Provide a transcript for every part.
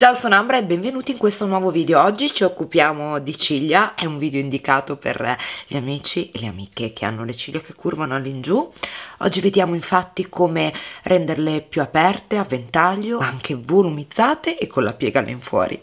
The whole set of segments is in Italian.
Ciao sono Ambra e benvenuti in questo nuovo video. Oggi ci occupiamo di ciglia, è un video indicato per gli amici e le amiche che hanno le ciglia che curvano all'ingiù. Oggi vediamo infatti come renderle più aperte, a ventaglio, anche volumizzate e con la piega fuori.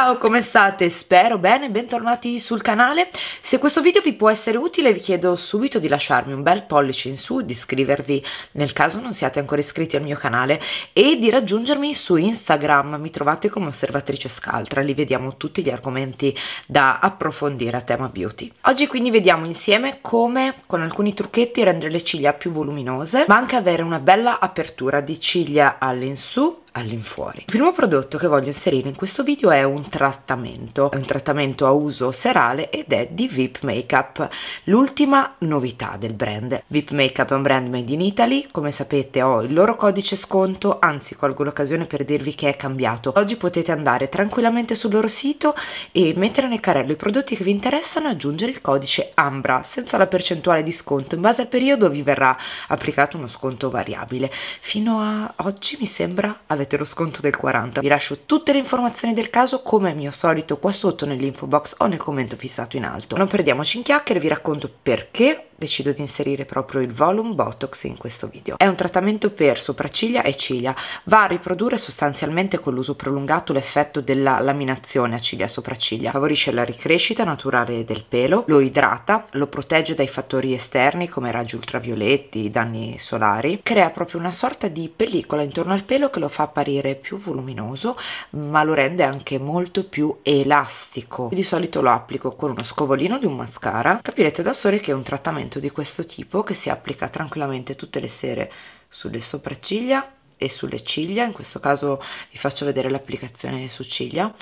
Ciao, come state? Spero bene, bentornati sul canale. Se questo video vi può essere utile vi chiedo subito di lasciarmi un bel pollice in su, di iscrivervi nel caso non siate ancora iscritti al mio canale e di raggiungermi su Instagram, mi trovate come osservatrice scaltra, lì vediamo tutti gli argomenti da approfondire a tema beauty. Oggi quindi vediamo insieme come con alcuni trucchetti rendere le ciglia più voluminose ma anche avere una bella apertura di ciglia all'insù all'infuori. Il primo prodotto che voglio inserire in questo video è un trattamento, è un trattamento a uso serale ed è di VIP Makeup, l'ultima novità del brand. VIP Makeup è un brand made in Italy, come sapete ho il loro codice sconto, anzi colgo l'occasione per dirvi che è cambiato. Oggi potete andare tranquillamente sul loro sito e mettere nel carrello i prodotti che vi interessano e aggiungere il codice AMBRA senza la percentuale di sconto. In base al periodo vi verrà applicato uno sconto variabile. Fino a oggi mi sembra avete avete lo sconto del 40%. Vi lascio tutte le informazioni del caso come al mio solito qua sotto nell'info box o nel commento fissato in alto. Non perdiamoci in chiacchiere, vi racconto perché decido di inserire proprio il volume botox in questo video è un trattamento per sopracciglia e ciglia va a riprodurre sostanzialmente con l'uso prolungato l'effetto della laminazione a ciglia e sopracciglia favorisce la ricrescita naturale del pelo lo idrata lo protegge dai fattori esterni come raggi ultravioletti danni solari crea proprio una sorta di pellicola intorno al pelo che lo fa apparire più voluminoso ma lo rende anche molto più elastico di solito lo applico con uno scovolino di un mascara capirete da sole che è un trattamento procedimento di questo tipo che si applica tranquillamente tutte le sere sulle sopracciglia e sulle ciglia, in questo caso vi faccio vedere l'applicazione su ciglia,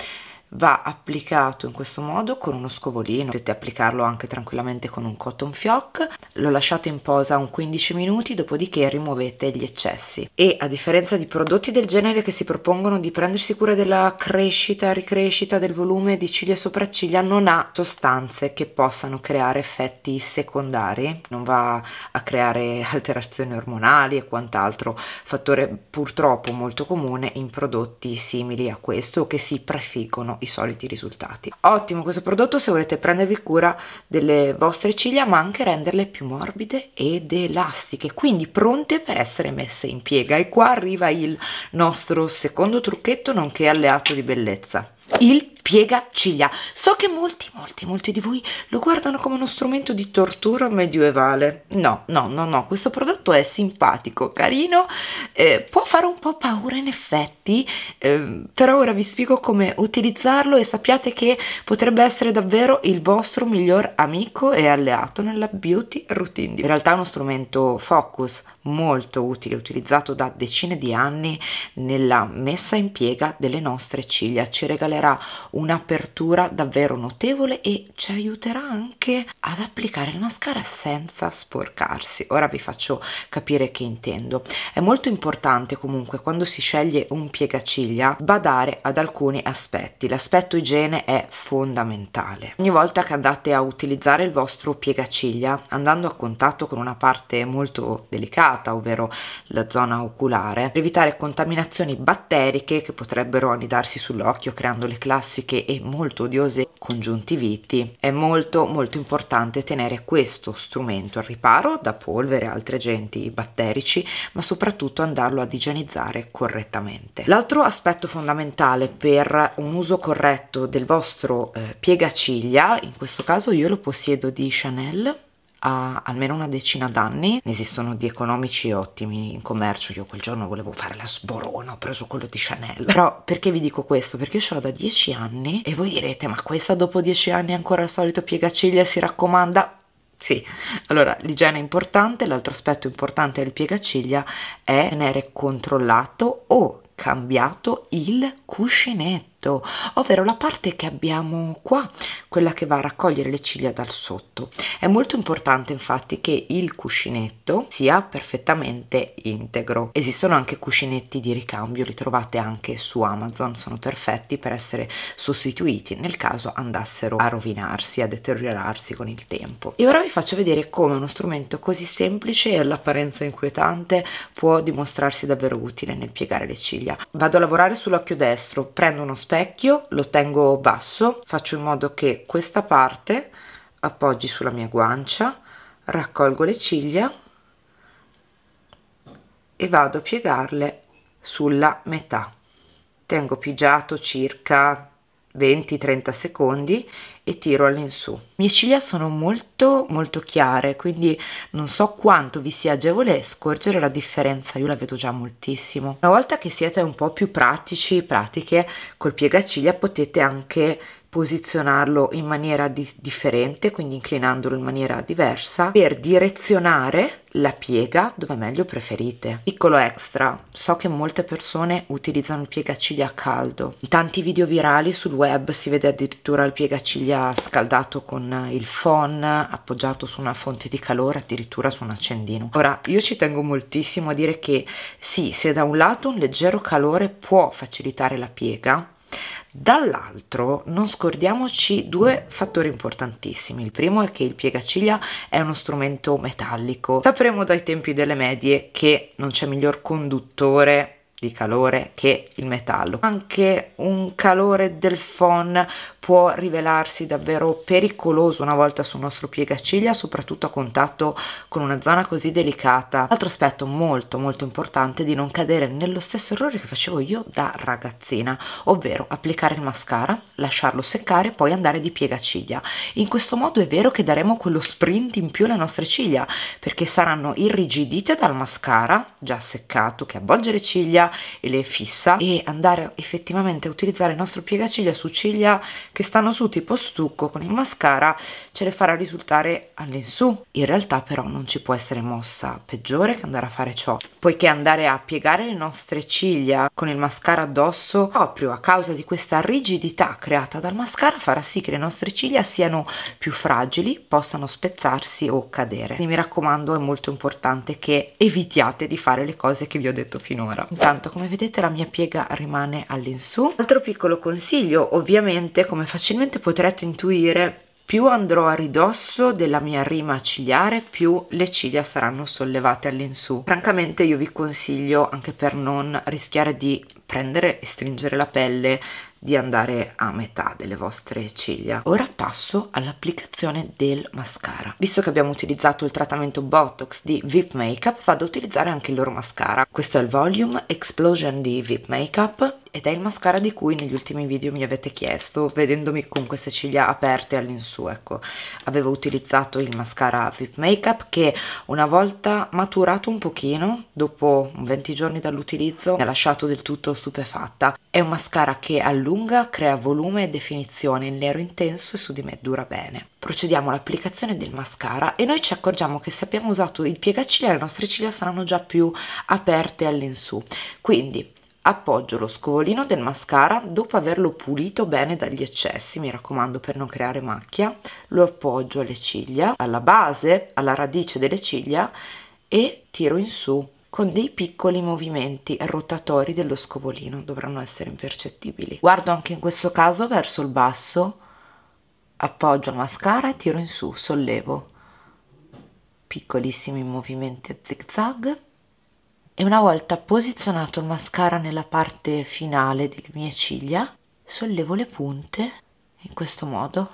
va applicato in questo modo con uno scovolino, potete applicarlo anche tranquillamente con un cotton fioc, lo lasciate in posa un 15 minuti, dopodiché rimuovete gli eccessi. E a differenza di prodotti del genere che si propongono di prendersi cura della crescita, ricrescita del volume di ciglia e sopracciglia, non ha sostanze che possano creare effetti secondari, non va a creare alterazioni ormonali e quant'altro, fattore purtroppo molto comune in prodotti simili a questo che si prefiggono i soliti risultati. Ottimo questo prodotto se volete prendervi cura delle vostre ciglia ma anche renderle più morbide ed elastiche, quindi pronte per essere messe in piega. E qua arriva il nostro secondo trucchetto nonché alleato di bellezza il piegaciglia. So che molti, molti, molti di voi lo guardano come uno strumento di tortura medievale. No, no, no, no, questo prodotto è simpatico, carino, eh, può fare un po' paura in effetti, eh, però ora vi spiego come utilizzarlo e sappiate che potrebbe essere davvero il vostro miglior amico e alleato nella beauty routine. In realtà è uno strumento focus, molto utile, utilizzato da decine di anni nella messa in piega delle nostre ciglia. Ci regalerà un'apertura davvero notevole e ci aiuterà anche ad applicare il mascara senza sporcarsi. Ora vi faccio capire che intendo. È molto importante comunque quando si sceglie un piegaciglia badare ad alcuni aspetti. L'aspetto igiene è fondamentale. Ogni volta che andate a utilizzare il vostro piegaciglia, andando a contatto con una parte molto delicata, occulata, ovvero la zona oculare, per evitare contaminazioni batteriche che potrebbero anidarsi sull'occhio creando le classiche e molto odiose congiuntiviti. È molto molto importante tenere questo strumento al riparo da polvere e altri agenti batterici, ma soprattutto andarlo ad igienizzare correttamente. L'altro aspetto fondamentale per un uso corretto del vostro eh, piegaciglia, in questo caso io lo possiedo di Chanel ha almeno una decina d'anni, ne esistono di economici ottimi in commercio, io quel giorno volevo fare la sborona, ho preso quello di Chanel. Però perché vi dico questo? Perché io ce l'ho da 10 anni e voi direte ma questa dopo 10 anni è ancora il solito piegaciglia si raccomanda? Sì, allora l'igiene è importante, l'altro aspetto importante del piegaciglia è tenere controllato o cambiato il cuscinetto vestito, ovvero la parte che abbiamo qua, quella che va a raccogliere le ciglia dal sotto. È molto importante infatti che il cuscinetto sia perfettamente integro. Esistono anche cuscinetti di ricambio, li trovate anche su Amazon, sono perfetti per essere sostituiti nel caso andassero a rovinarsi, a deteriorarsi con il tempo. E ora vi faccio vedere come uno strumento così semplice e all'apparenza inquietante può dimostrarsi davvero utile nel piegare le ciglia. Vado a lavorare sull'occhio destro, prendo uno specchio specchio, lo tengo basso, faccio in modo che questa parte appoggi sulla mia guancia, raccolgo le ciglia e vado a piegarle sulla metà. Tengo pigiato circa 20-30 secondi e tiro all'insù. Mie ciglia sono molto molto chiare, quindi non so quanto vi sia agevole scorgere la differenza, io la vedo già moltissimo. Una volta che siete un po' più pratici, pratiche, col piegaciglia potete anche posizionarlo in maniera di- differente, quindi inclinandolo in maniera diversa, per direzionare la piega dove meglio preferite. Piccolo extra, so che molte persone utilizzano il piegaciglia a caldo. In tanti video virali sul web si vede addirittura il piegaciglia scaldato con il phon appoggiato su una fonte di calore, addirittura su un accendino. Ora, io ci tengo moltissimo a dire che sì, se da un lato un leggero calore può facilitare la piega, Dall'altro non scordiamoci due fattori importantissimi. Il primo è che il piegaciglia è uno strumento metallico. Sapremo dai tempi delle medie che non c'è miglior conduttore di calore che il metallo. Anche un calore del phon può rivelarsi davvero pericoloso una volta sul nostro piegaciglia, soprattutto a contatto con una zona così delicata. Altro aspetto molto molto importante è di non cadere nello stesso errore che facevo io da ragazzina, ovvero applicare il mascara, lasciarlo seccare e poi andare di piegaciglia. In questo modo è vero che daremo quello sprint in più alle nostre ciglia, perché saranno irrigidite dal mascara già seccato che avvolge le ciglia, e le fissa e andare effettivamente a utilizzare il nostro piegaciglia su ciglia che stanno su tipo stucco con il mascara ce le farà risultare all'insù. In realtà però non ci può essere mossa peggiore che andare a fare ciò, poiché andare a piegare le nostre ciglia con il mascara addosso proprio a causa di questa rigidità creata dal mascara farà sì che le nostre ciglia siano più fragili, possano spezzarsi o cadere. Quindi mi raccomando è molto importante che evitiate di fare le cose che vi ho detto finora. Intanto tanto come vedete la mia piega rimane all'insù altro piccolo consiglio ovviamente come facilmente potrete intuire più andrò a ridosso della mia rima ciliare più le ciglia saranno sollevate all'insù francamente io vi consiglio anche per non rischiare di prendere e stringere la pelle di andare a metà delle vostre ciglia ora passo all'applicazione del mascara visto che abbiamo utilizzato il trattamento botox di VIP Makeup vado a utilizzare anche il loro mascara questo è il volume explosion di VIP Makeup ed è il mascara di cui negli ultimi video mi avete chiesto vedendomi con queste ciglia aperte all'insù ecco avevo utilizzato il mascara VIP Makeup che una volta maturato un pochino dopo 20 giorni dall'utilizzo mi ha lasciato del tutto stupefatta. È un mascara che allunga, crea volume e definizione, il nero intenso e su di me dura bene. Procediamo all'applicazione del mascara e noi ci accorgiamo che se abbiamo usato il piegaciglia le nostre ciglia saranno già più aperte all'insù. Quindi appoggio lo scovolino del mascara dopo averlo pulito bene dagli eccessi, mi raccomando per non creare macchia, lo appoggio alle ciglia, alla base, alla radice delle ciglia e tiro in su con dei piccoli movimenti rotatori dello scovolino, dovranno essere impercettibili. Guardo anche in questo caso verso il basso, appoggio la mascara e tiro in su, sollevo. Piccolissimi movimenti a zig zag e una volta posizionato il mascara nella parte finale delle mie ciglia, sollevo le punte in questo modo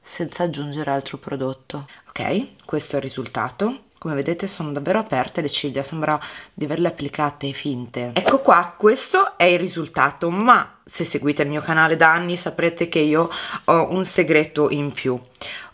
senza aggiungere altro prodotto. Ok, questo è il risultato come vedete sono davvero aperte le ciglia sembra di averle applicate finte ecco qua questo è il risultato ma se seguite il mio canale da anni saprete che io ho un segreto in più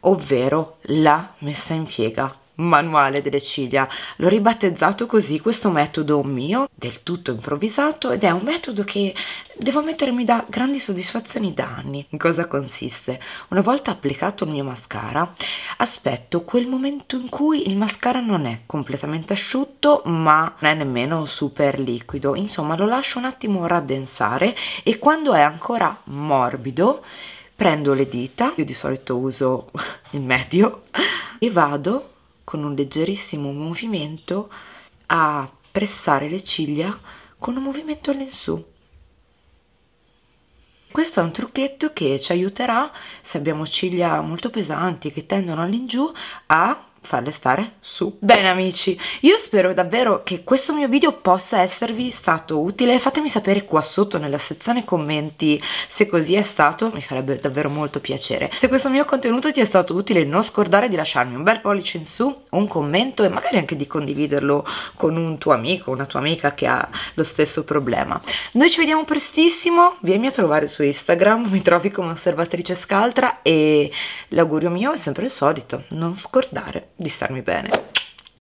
ovvero la messa in piega manuale delle ciglia. L'ho ribattezzato così questo metodo mio, del tutto improvvisato, ed è un metodo che devo mettermi da grandi soddisfazioni da anni. In cosa consiste? Una volta applicato il mio mascara, aspetto quel momento in cui il mascara non è completamente asciutto, ma non è nemmeno super liquido. Insomma, lo lascio un attimo raddensare e quando è ancora morbido, prendo le dita, io di solito uso il medio, e vado con un leggerissimo movimento a pressare le ciglia con un movimento all'insù. Questo è un trucchetto che ci aiuterà se abbiamo ciglia molto pesanti che tendono all'ingiù a farle stare su. Bene amici, io spero davvero che questo mio video possa esservi stato utile, fatemi sapere qua sotto nella sezione commenti se così è stato, mi farebbe davvero molto piacere. Se questo mio contenuto ti è stato utile non scordare di lasciarmi un bel pollice in su, un commento e magari anche di condividerlo con un tuo amico, una tua amica che ha lo stesso problema. Noi ci vediamo prestissimo, vieni a trovare su Instagram, mi trovi come osservatrice scaltra e l'augurio mio è sempre il solito, non scordare di starmi bene.